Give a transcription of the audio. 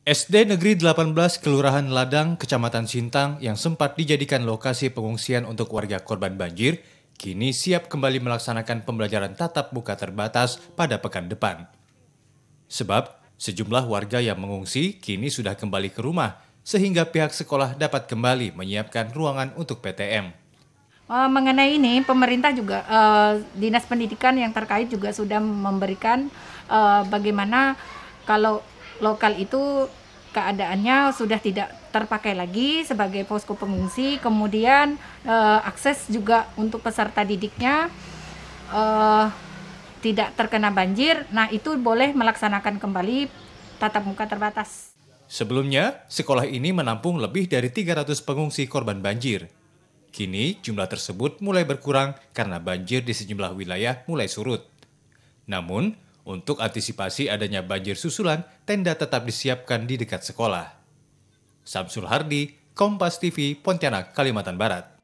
SD Negeri 18 Kelurahan Ladang, Kecamatan Sintang yang sempat dijadikan lokasi pengungsian untuk warga korban banjir, kini siap kembali melaksanakan pembelajaran tatap muka terbatas pada pekan depan. Sebab sejumlah warga yang mengungsi kini sudah kembali ke rumah, sehingga pihak sekolah dapat kembali menyiapkan ruangan untuk PTM. Eh, mengenai ini, pemerintah juga eh, dinas pendidikan yang terkait juga sudah memberikan eh, bagaimana kalau lokal itu keadaannya sudah tidak terpakai lagi sebagai posko pengungsi. Kemudian eh, akses juga untuk peserta didiknya eh, tidak terkena banjir. Nah, itu boleh melaksanakan kembali tatap muka terbatas. Sebelumnya, sekolah ini menampung lebih dari 300 pengungsi korban banjir. Kini, jumlah tersebut mulai berkurang karena banjir di sejumlah wilayah mulai surut. Namun, untuk antisipasi adanya banjir susulan, tenda tetap disiapkan di dekat sekolah. Samsul Hardi, Kompas TV, Pontianak, Kalimantan Barat.